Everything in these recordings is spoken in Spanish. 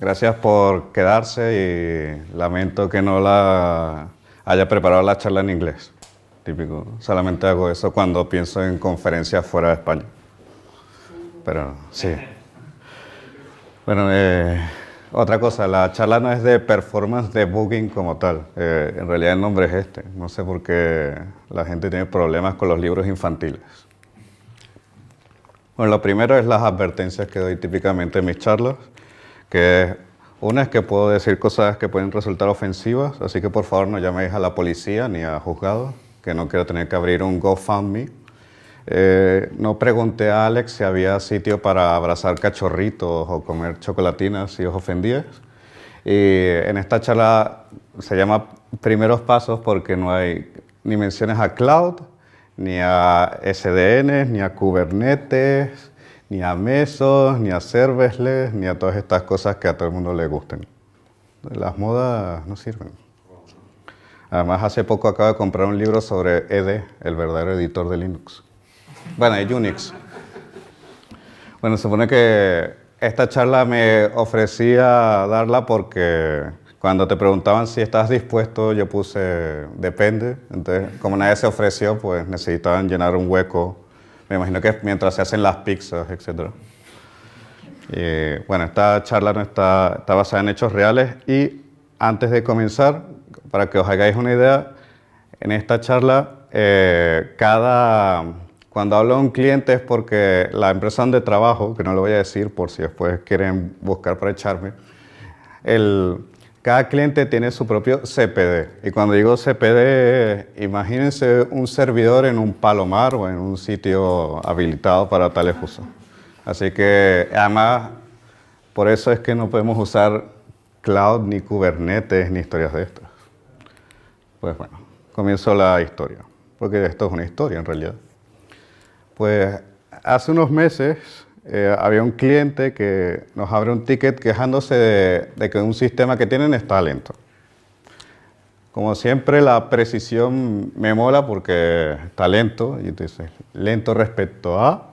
Gracias por quedarse y lamento que no la haya preparado la charla en inglés. Típico. Solamente hago eso cuando pienso en conferencias fuera de España. Pero sí. Bueno, eh, otra cosa, la charla no es de performance de booking como tal. Eh, en realidad el nombre es este. No sé por qué la gente tiene problemas con los libros infantiles. Bueno, lo primero es las advertencias que doy típicamente en mis charlas que una es que puedo decir cosas que pueden resultar ofensivas, así que por favor no llaméis a la policía ni a juzgados, que no quiero tener que abrir un GoFundMe. Eh, no pregunté a Alex si había sitio para abrazar cachorritos o comer chocolatinas si os ofendíais. Y en esta charla se llama Primeros Pasos porque no hay ni menciones a Cloud, ni a SDN, ni a Kubernetes, ni a mesos, ni a cervezles, ni a todas estas cosas que a todo el mundo le gusten. Las modas no sirven. Además, hace poco acabo de comprar un libro sobre ED, el verdadero editor de Linux. Bueno, de Unix. Bueno, se supone que esta charla me ofrecía darla porque cuando te preguntaban si estás dispuesto, yo puse depende. Entonces, como nadie se ofreció, pues necesitaban llenar un hueco me imagino que mientras se hacen las pizzas, etc. bueno, esta charla no está, está basada en hechos reales y antes de comenzar, para que os hagáis una idea, en esta charla, eh, cada, cuando hablo de un cliente es porque la empresa donde trabajo, que no lo voy a decir por si después quieren buscar para echarme, el, cada cliente tiene su propio CPD. Y cuando digo CPD, imagínense un servidor en un palomar o en un sitio habilitado para tales usos. Así que además, por eso es que no podemos usar cloud, ni Kubernetes, ni historias de estas. Pues bueno, comienzo la historia, porque esto es una historia en realidad. Pues hace unos meses eh, había un cliente que nos abre un ticket quejándose de, que un sistema que tienen está lento. Como siempre, la precisión me mola porque está lento y tú dices, lento respecto a,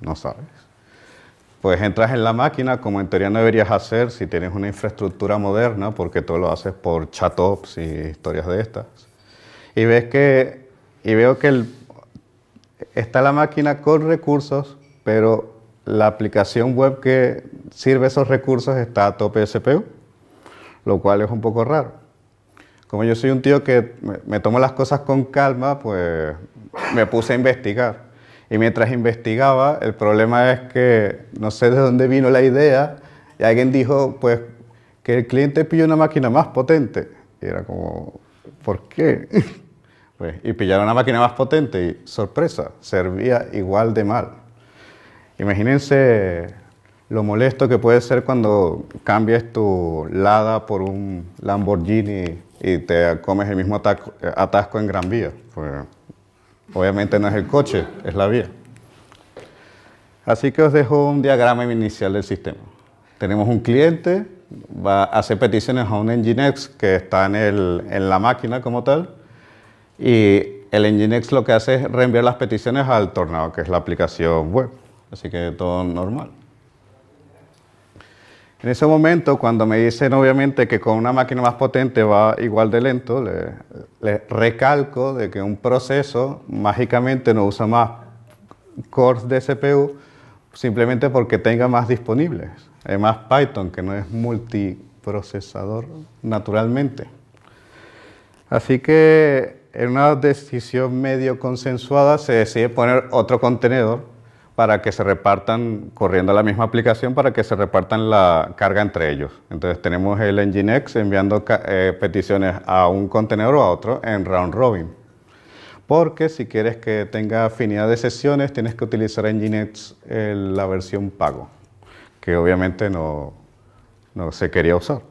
no sabes. Pues entras en la máquina, como en teoría no deberías hacer si tienes una infraestructura moderna, porque todo lo haces por chatops y historias de estas. Y ves que, y veo que está la máquina con recursos, pero la aplicación web que sirve esos recursos está a tope de CPU, lo cual es un poco raro. Como yo soy un tío que me tomo las cosas con calma, pues me puse a investigar. Y mientras investigaba, el problema es que no sé de dónde vino la idea y alguien dijo, pues, que el cliente pilló una máquina más potente. Y era como, ¿por qué? pues, y pillaron una máquina más potente y, sorpresa, servía igual de mal. Imagínense lo molesto que puede ser cuando cambias tu Lada por un Lamborghini y te comes el mismo atasco en Gran Vía. Pues, obviamente no es el coche, es la vía. Así que os dejo un diagrama inicial del sistema. Tenemos un cliente, va a hacer peticiones a un Nginx que está en, en la máquina como tal y el Nginx lo que hace es reenviar las peticiones al Tornado, que es la aplicación web. Así que todo normal. En ese momento, cuando me dicen obviamente que con una máquina más potente va igual de lento, le, recalco de que un proceso mágicamente no usa más cores de CPU simplemente porque tenga más disponibles. Además, Python, que no es multiprocesador naturalmente. Así que en una decisión medio consensuada se decide poner otro contenedor para que se repartan, corriendo a la misma aplicación, para que se repartan la carga entre ellos. Entonces tenemos el Nginx enviando eh, peticiones a un contenedor o a otro en round robin. Porque si quieres que tenga afinidad de sesiones, tienes que utilizar Nginx la versión pago, que obviamente no, no se quería usar.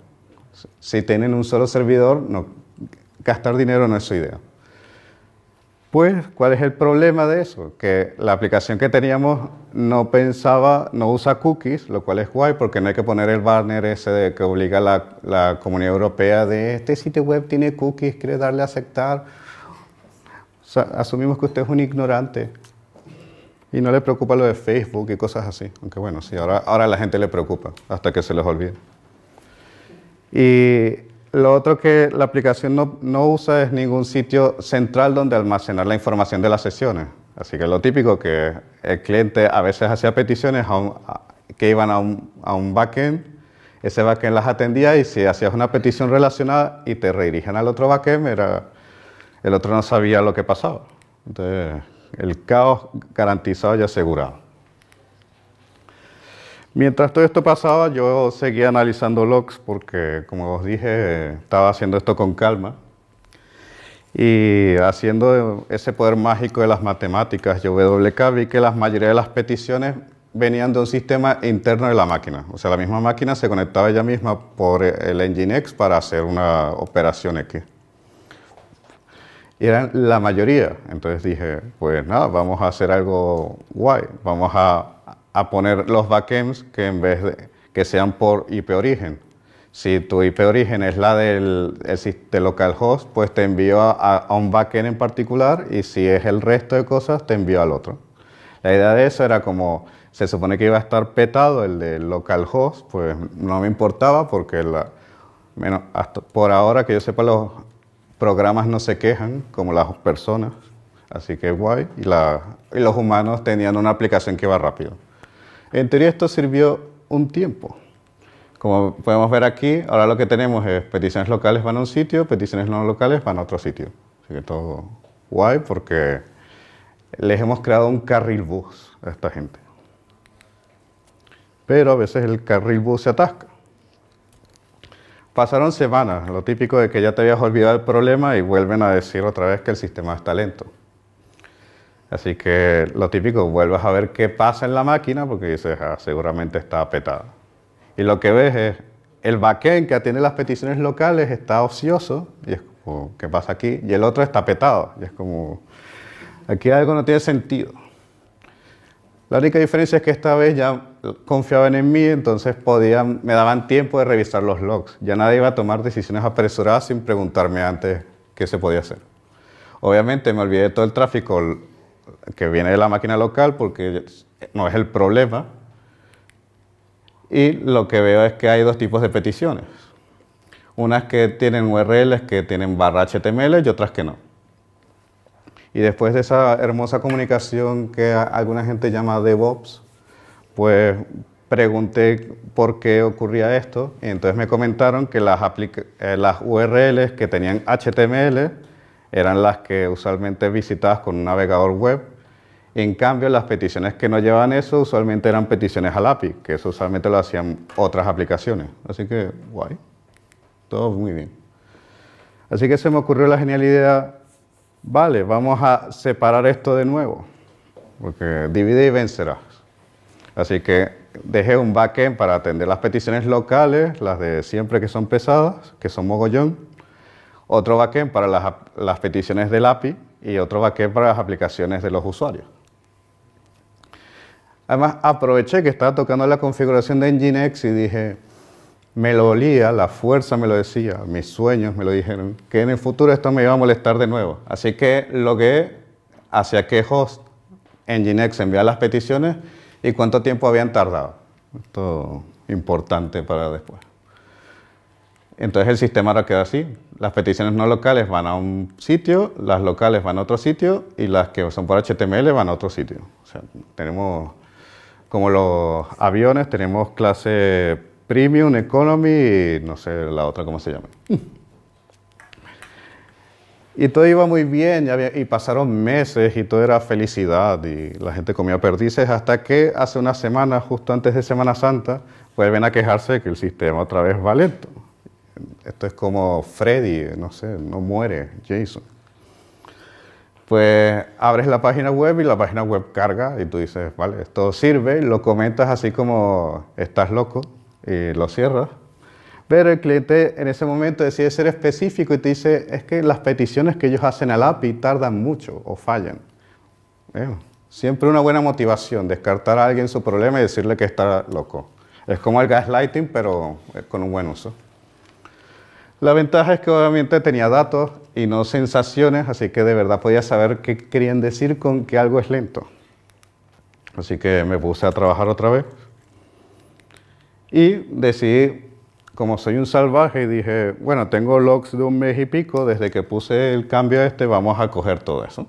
Si tienen un solo servidor, no, gastar dinero no es su idea. Pues, ¿cuál es el problema de eso? Que la aplicación que teníamos no pensaba, no usa cookies, lo cual es guay porque no hay que poner el banner ese que obliga la, la comunidad europea de este sitio web tiene cookies, quiere darle a aceptar. asumimos que usted es un ignorante y no le preocupa lo de Facebook y cosas así. Aunque bueno, sí, ahora, ahora la gente le preocupa hasta que se les olvide. Y lo otro que la aplicación no, no, usa es ningún sitio central donde almacenar la información de las sesiones. Así que lo típico que el cliente a veces hacía peticiones que iban a un, a un backend, ese backend las atendía y si hacías una petición relacionada y te redirigían al otro backend, era, el otro no sabía lo que pasaba. Entonces, el caos garantizado y asegurado. Mientras todo esto pasaba, yo seguía analizando logs porque, como os dije, estaba haciendo esto con calma. Y haciendo ese poder mágico de las matemáticas, yo WK vi que la mayoría de las peticiones venían de un sistema interno de la máquina. O sea, la misma máquina se conectaba ella misma por el Nginx para hacer una operación X. Y eran la mayoría. Entonces dije, pues nada, vamos a hacer algo guay. Vamos a a poner los backends que en vez de que sean por IP origen. Si tu IP origen es la del localhost, pues te envío a, un backend en particular y si es el resto de cosas, te envío al otro. La idea de eso era como se supone que iba a estar petado el de localhost, pues no me importaba porque la, hasta por ahora que yo sepa los programas no se quejan como las personas, así que guay. Y, la, y los humanos tenían una aplicación que iba rápido. En teoría esto sirvió un tiempo. Como podemos ver aquí, ahora lo que tenemos es peticiones locales van a un sitio, peticiones no locales van a otro sitio. Así que todo guay porque les hemos creado un carril bus a esta gente. Pero a veces el carril bus se atasca. Pasaron semanas, lo típico de que ya te habías olvidado el problema y vuelven a decir otra vez que el sistema está lento. Así que lo típico, vuelves a ver qué pasa en la máquina porque dices, ah, seguramente está petada. Y lo que ves es el backend que atiende las peticiones locales está ocioso y es como, ¿qué pasa aquí? Y el otro está petado y es como, aquí algo no tiene sentido. La única diferencia es que esta vez ya confiaban en mí, entonces podían, me daban tiempo de revisar los logs. Ya nadie iba a tomar decisiones apresuradas sin preguntarme antes qué se podía hacer. Obviamente me olvidé de todo el tráfico que viene de la máquina local porque no es el problema. Y lo que veo es que hay dos tipos de peticiones. Unas que tienen URLs que tienen barra HTML y otras que no. Y después de esa hermosa comunicación que alguna gente llama DevOps, pues pregunté por qué ocurría esto y entonces me comentaron que las, eh, las URLs que tenían HTML eran las que usualmente visitabas con un navegador web en cambio, las peticiones que no llevan eso usualmente eran peticiones al API, que eso usualmente lo hacían otras aplicaciones. Así que, guay. Todo muy bien. Así que se me ocurrió la genial idea, vale, vamos a separar esto de nuevo, porque divide y vencerás. Así que dejé un backend para atender las peticiones locales, las de siempre que son pesadas, que son mogollón, otro backend para las, las peticiones del API y otro backend para las aplicaciones de los usuarios. Además, aproveché que estaba tocando la configuración de Nginx y dije, me lo olía, la fuerza me lo decía, mis sueños me lo dijeron, que en el futuro esto me iba a molestar de nuevo. Así que que hacia qué host Nginx envía las peticiones y cuánto tiempo habían tardado. Esto importante para después. Entonces el sistema ahora queda así. Las peticiones no locales van a un sitio, las locales van a otro sitio y las que son por HTML van a otro sitio. O sea, tenemos como los aviones, tenemos clase Premium, Economy y no sé la otra cómo se llama. Y todo iba muy bien, y pasaron meses y todo era felicidad y la gente comía perdices hasta que hace una semana, justo antes de Semana Santa, vuelven a quejarse de que el sistema otra vez va lento. Esto es como Freddy, no sé, no muere, Jason pues abres la página web y la página web carga y tú dices, vale, esto sirve, lo comentas así como estás loco y lo cierras. Pero el cliente en ese momento decide ser específico y te dice, es que las peticiones que ellos hacen al API tardan mucho o fallan. siempre una buena motivación, descartar a alguien su problema y decirle que está loco. Es como el gaslighting, pero eh, con un buen uso. La ventaja es que obviamente tenía datos y no sensaciones, así que de verdad podía saber qué querían decir con que algo es lento. Así que me puse a trabajar otra vez y decidí, como soy un salvaje, dije, bueno, tengo logs de un mes y pico, desde que puse el cambio este, vamos a coger todo eso.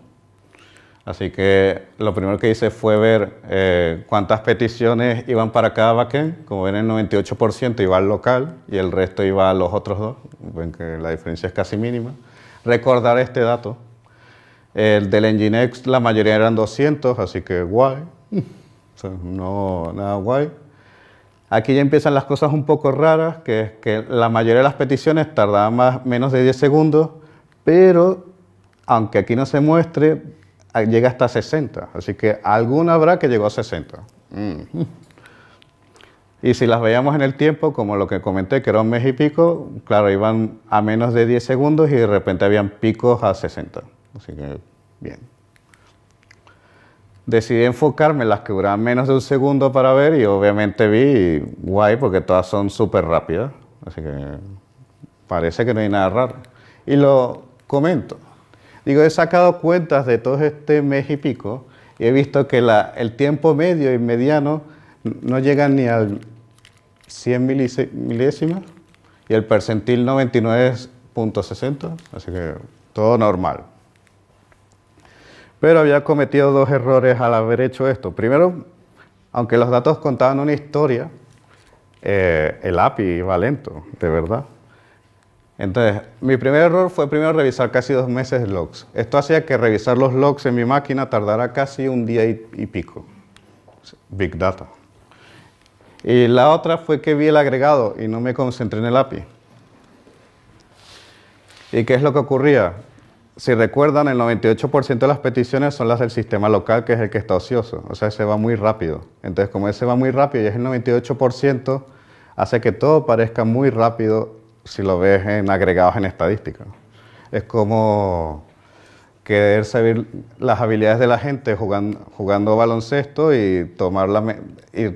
Así que lo primero que hice fue ver eh, cuántas peticiones iban para cada backend. Como ven, el 98% iba al local y el resto iba a los otros dos. Ven que la diferencia es casi mínima. Recordar este dato. El del Nginx, la mayoría eran 200, así que guay. no, nada guay. Aquí ya empiezan las cosas un poco raras, que es que la mayoría de las peticiones tardaban más, menos de 10 segundos, pero aunque aquí no se muestre, llega hasta 60, así que alguna habrá que llegó a 60. Mm. Y si las veíamos en el tiempo, como lo que comenté, que era un mes y pico, claro, iban a menos de 10 segundos y de repente habían picos a 60. Así que, bien. Decidí enfocarme en las que duraban menos de un segundo para ver y obviamente vi, guay, porque todas son súper rápidas. Así que parece que no hay nada raro. Y lo comento. Digo, he sacado cuentas de todo este mes y pico y he visto que el tiempo medio y mediano no llegan ni al 100 milésimas y el percentil 99.60, así que todo normal. Pero había cometido dos errores al haber hecho esto. Primero, aunque los datos contaban una historia, eh, el API iba lento, de verdad. Entonces, mi primer error fue primero revisar casi dos meses de logs. Esto hacía que revisar los logs en mi máquina tardara casi un día y, pico. Big Data. Y la otra fue que vi el agregado y no me concentré en el API. ¿Y qué es lo que ocurría? Si recuerdan, el 98% de las peticiones son las del sistema local, que es el que está ocioso. O sea, se va muy rápido. Entonces, como ese va muy rápido y es el 98%, hace que todo parezca muy rápido si lo ves en agregados en estadística. Es como querer saber las habilidades de la gente jugando, jugando baloncesto y, y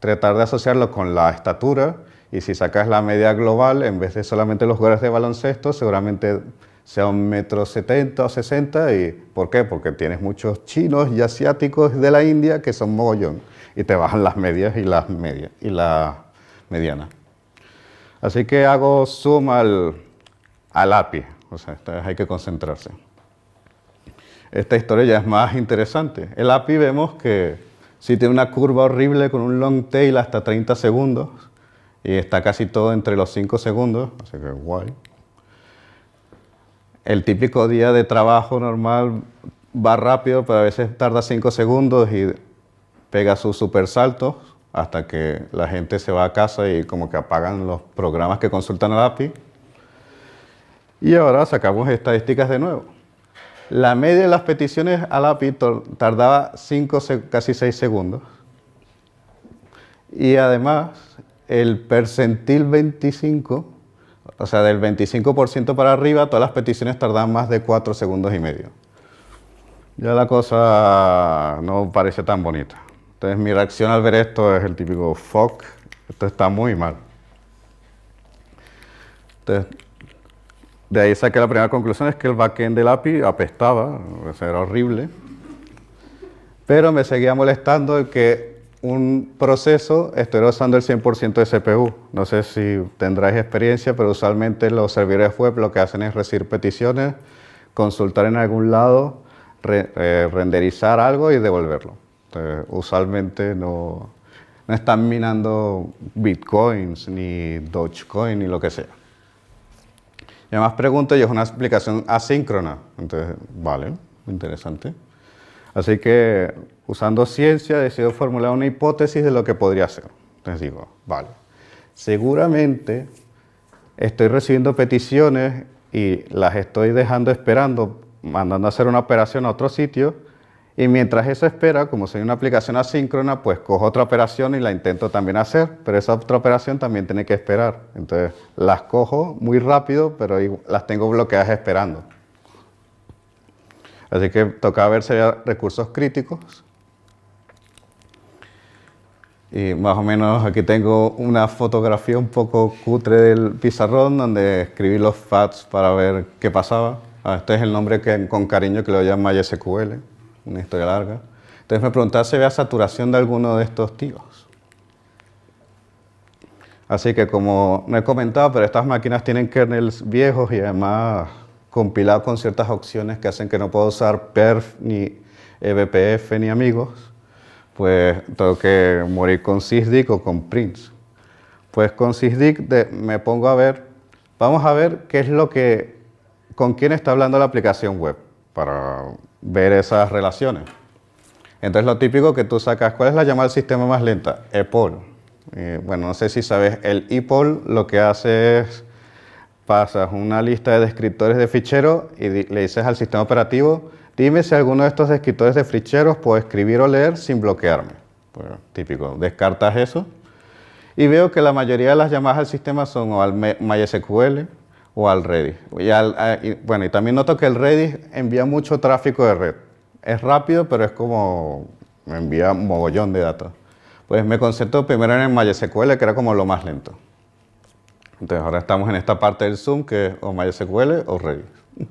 tratar de asociarlo con la estatura. Y si sacas la media global, en vez de solamente los jugadores de baloncesto, seguramente sea un metro setenta o sesenta. ¿Y por qué? Porque tienes muchos chinos y asiáticos de la India que son mogollón y te bajan las medias y las medias y la mediana. Así que hago zoom al, API, o sea, hay que concentrarse. Esta historia ya es más interesante. El API vemos que si tiene una curva horrible con un long tail hasta 30 segundos y está casi todo entre los 5 segundos, así que guay. El típico día de trabajo normal va rápido, pero a veces tarda 5 segundos y pega sus super hasta que la gente se va a casa y como que apagan los programas que consultan al API. Y ahora sacamos estadísticas de nuevo. La media de las peticiones al API tardaba 5, casi 6 segundos. Y además, el percentil 25, o sea, del 25% para arriba, todas las peticiones tardaban más de 4 segundos y medio. Ya la cosa no parece tan bonita. Entonces mi reacción al ver esto es el típico fuck, esto está muy mal. de ahí saqué la primera conclusión, es que el backend del API apestaba, era horrible, pero me seguía molestando que un proceso estuviera usando el 100% de CPU. No sé si tendráis experiencia, pero usualmente los servidores web lo que hacen es recibir peticiones, consultar en algún lado, eh, renderizar algo y devolverlo. Este, usualmente no, están minando bitcoins, ni Dogecoin, ni lo que sea. Y además pregunto, y es una explicación asíncrona. Entonces, vale, interesante. Así que usando ciencia decido formular una hipótesis de lo que podría ser. Entonces digo, vale, seguramente estoy recibiendo peticiones y las estoy dejando esperando, mandando a hacer una operación a otro sitio y mientras eso espera, como soy una aplicación asíncrona, pues cojo otra operación y la intento también hacer, pero esa otra operación también tiene que esperar. Entonces las cojo muy rápido, pero las tengo bloqueadas esperando. Así que toca ver si hay recursos críticos. Y más o menos aquí tengo una fotografía un poco cutre del pizarrón donde escribí los FATs para ver qué pasaba. Ah, este es el nombre que con cariño que lo llaman SQL. MySQL una historia larga. Entonces me preguntaba si había saturación de alguno de estos tíos. Así que como no he comentado, pero estas máquinas tienen kernels viejos y además compilado con ciertas opciones que hacen que no puedo usar perf, ni ebpf, ni amigos, pues tengo que morir con sysdig o con prince. Pues con sysdig me pongo a ver, vamos a ver qué es lo que, con quién está hablando la aplicación web para ver esas relaciones. Entonces lo típico que tú sacas, ¿cuál es la llamada al sistema más lenta? EPOL. bueno, no sé si sabes, el EPOL lo que hace es pasas una lista de descriptores de ficheros y le dices al sistema operativo, dime si alguno de estos descriptores de ficheros puedo escribir o leer sin bloquearme. típico, descartas eso. Y veo que la mayoría de las llamadas al sistema son al MySQL, o al Redis. bueno, y también noto que el Redis envía mucho tráfico de red. Es rápido, pero es como envía un mogollón de datos. Pues me concentro primero en el MySQL, que era como lo más lento. Entonces ahora estamos en esta parte del Zoom, que es o MySQL o Redis.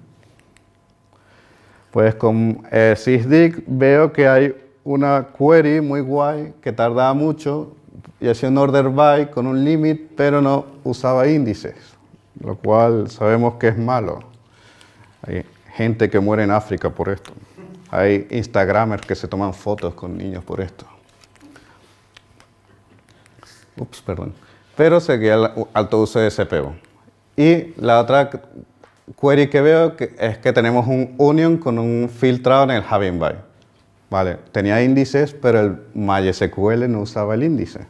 Pues con eh, sysdig veo que hay una query muy guay que tardaba mucho y hacía un order by con un limit, pero no usaba índices lo cual sabemos que es malo. Hay gente que muere en África por esto. Hay Instagramers que se toman fotos con niños por esto. Ups, perdón. Pero seguía el alto uso de CPU. Y la otra query que veo es que tenemos un union con un filtrado en el Having by. Vale, tenía índices, pero el MySQL no usaba el índice.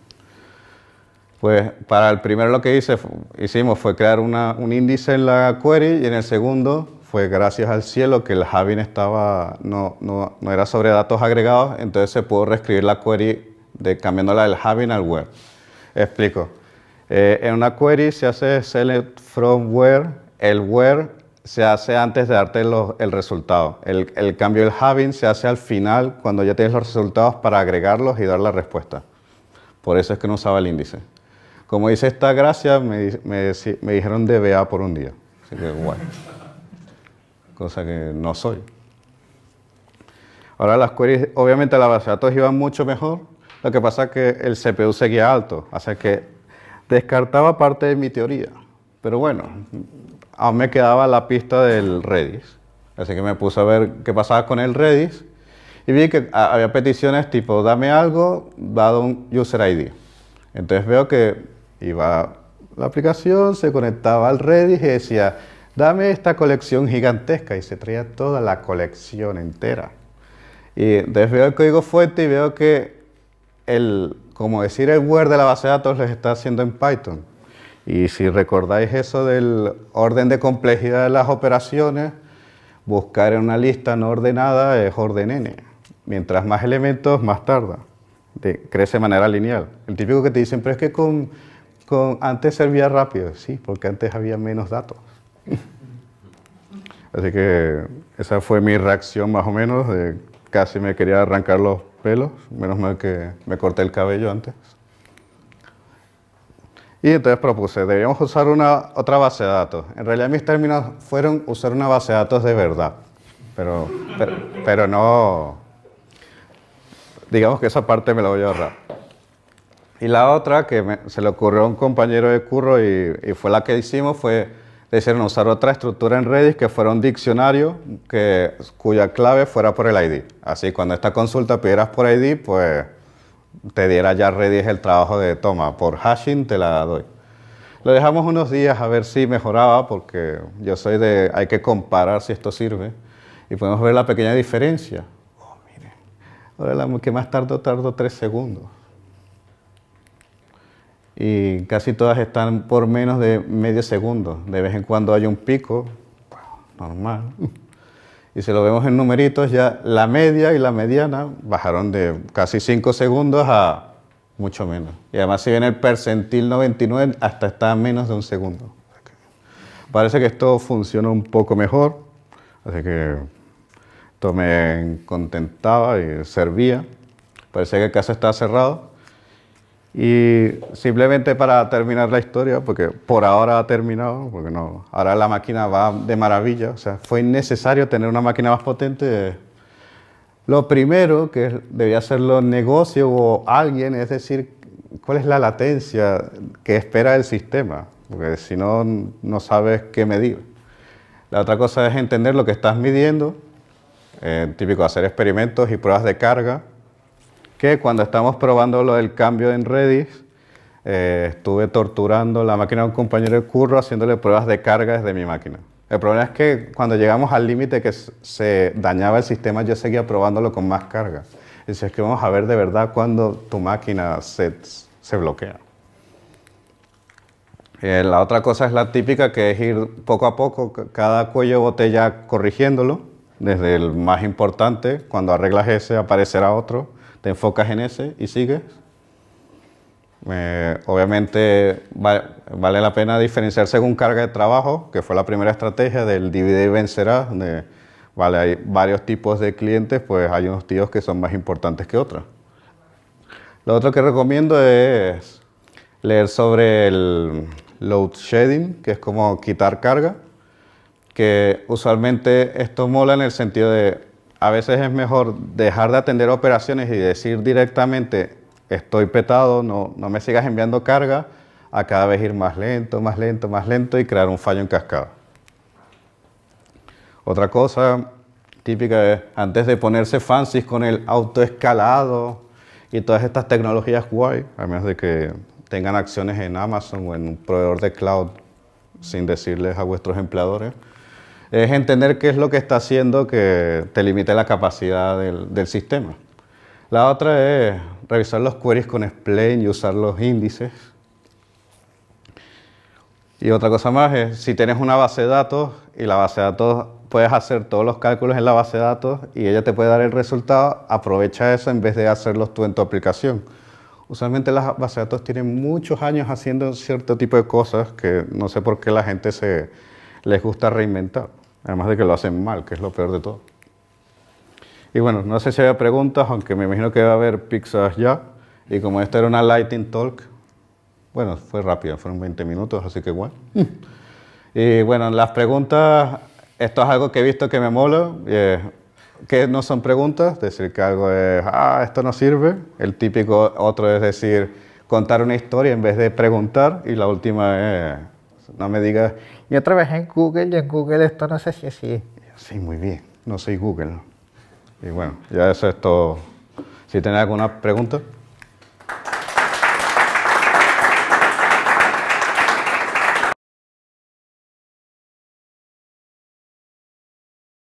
Pues para el primero lo que hice, hicimos fue crear un índice en la query y en el segundo fue gracias al cielo que el having estaba, no, no, no, era sobre datos agregados, entonces se pudo reescribir la query cambiándola del having al where. Explico. Eh, en una query se hace select from where, el where se hace antes de darte el resultado. El, el cambio del having se hace al final cuando ya tienes los resultados para agregarlos y dar la respuesta. Por eso es que no usaba el índice como dice esta gracia, me, me, dijeron DBA por un día. Así que bueno, Cosa que no soy. Ahora las queries, obviamente la base de datos iban mucho mejor. Lo que pasa es que el CPU seguía alto, así que descartaba parte de mi teoría. Pero bueno, aún me quedaba la pista del Redis. Así que me puse a ver qué pasaba con el Redis y vi que había peticiones tipo dame algo dado un user ID. Entonces veo que Iba la aplicación, se conectaba al Redis y decía, dame esta colección gigantesca y se traía toda la colección entera. Y entonces veo el código fuente y veo que el, como decir el Word de la base de datos les está haciendo en Python. Y si recordáis eso del orden de complejidad de las operaciones, buscar en una lista no ordenada es orden n. Mientras más elementos, más tarda. De, crece de manera lineal. El típico que te dicen, pero es que con antes servía rápido, sí, porque antes había menos datos. Así que esa fue mi reacción más o menos, de casi me quería arrancar los pelos, menos mal que me corté el cabello antes. Y entonces propuse, deberíamos usar una, otra base de datos. En realidad mis términos fueron usar una base de datos de verdad, pero, pero, pero no... Digamos que esa parte me la voy a ahorrar. Y la otra que se le ocurrió a un compañero de curro y, fue la que hicimos fue decirnos usar otra estructura en Redis que fuera un diccionario que, cuya clave fuera por el ID. Así cuando esta consulta pidieras por ID, pues te diera ya Redis el trabajo de toma, por hashing te la doy. Lo dejamos unos días a ver si mejoraba, porque yo soy de, hay que comparar si esto sirve, y podemos ver la pequeña diferencia. Oh, miren, ahora que más tardó, tardó tres segundos y casi todas están por menos de medio segundo. De vez en cuando hay un pico, normal. Y si lo vemos en numeritos, ya la media y la mediana bajaron de casi 5 segundos a mucho menos. Y además si ven el percentil 99, hasta está a menos de un segundo. Parece que esto funciona un poco mejor, así que esto me contentaba y servía. Parece que el caso está cerrado. Y simplemente para terminar la historia, porque por ahora ha terminado, porque no, ahora la máquina va de maravilla, o sea, fue necesario tener una máquina más potente. Lo primero que debía hacerlo negocio o alguien es decir cuál es la latencia que espera el sistema, porque si no, no sabes qué medir. La otra cosa es entender lo que estás midiendo, eh, típico hacer experimentos y pruebas de carga, que cuando estamos probando lo del cambio en Redis, eh, estuve torturando la máquina de un compañero de curro haciéndole pruebas de carga desde mi máquina. El problema es que cuando llegamos al límite que se dañaba el sistema, yo seguía probándolo con más carga. Y si es que vamos a ver de verdad cuando tu máquina se, se bloquea. Eh, la otra cosa es la típica, que es ir poco a poco, cada cuello de botella corrigiéndolo, desde el más importante, cuando arreglas ese aparecerá otro te enfocas en ese y sigues. Eh, obviamente vale la pena diferenciar según carga de trabajo, que fue la primera estrategia del divide y vencerás. donde vale, hay varios tipos de clientes, pues hay unos tíos que son más importantes que otros. Lo otro que recomiendo es leer sobre el load shedding, que es como quitar carga, que usualmente esto mola en el sentido de a veces es mejor dejar de atender operaciones y decir directamente, estoy petado, no, me sigas enviando carga, a cada vez ir más lento, más lento, más lento y crear un fallo en cascada. Otra cosa típica es, antes de ponerse fancy con el autoescalado y todas estas tecnologías guay, a menos de que tengan acciones en Amazon o en un proveedor de cloud, sin decirles a vuestros empleadores, es entender qué es lo que está haciendo que te limite la capacidad del, sistema. La otra es revisar los queries con explain y usar los índices. Y otra cosa más es, si tienes una base de datos y la base de datos puedes hacer todos los cálculos en la base de datos y ella te puede dar el resultado, aprovecha eso en vez de hacerlos tú en tu aplicación. Usualmente las bases de datos tienen muchos años haciendo cierto tipo de cosas que no sé por qué la gente se les gusta reinventar. Además de que lo hacen mal, que es lo peor de todo. Y bueno, no sé si había preguntas, aunque me imagino que va a haber pizzas ya. Y como esto era una lighting talk, bueno, fue rápido, fueron 20 minutos, así que igual. y bueno, las preguntas, esto es algo que he visto que me mola, que no son preguntas, decir que algo es, ah, esto no sirve. El típico otro es decir, contar una historia en vez de preguntar. Y la última es no me digas. otra vez en Google y en Google esto no sé si así. Sí, muy bien. No soy Google. Y bueno, ya eso es todo. Si tenés alguna pregunta.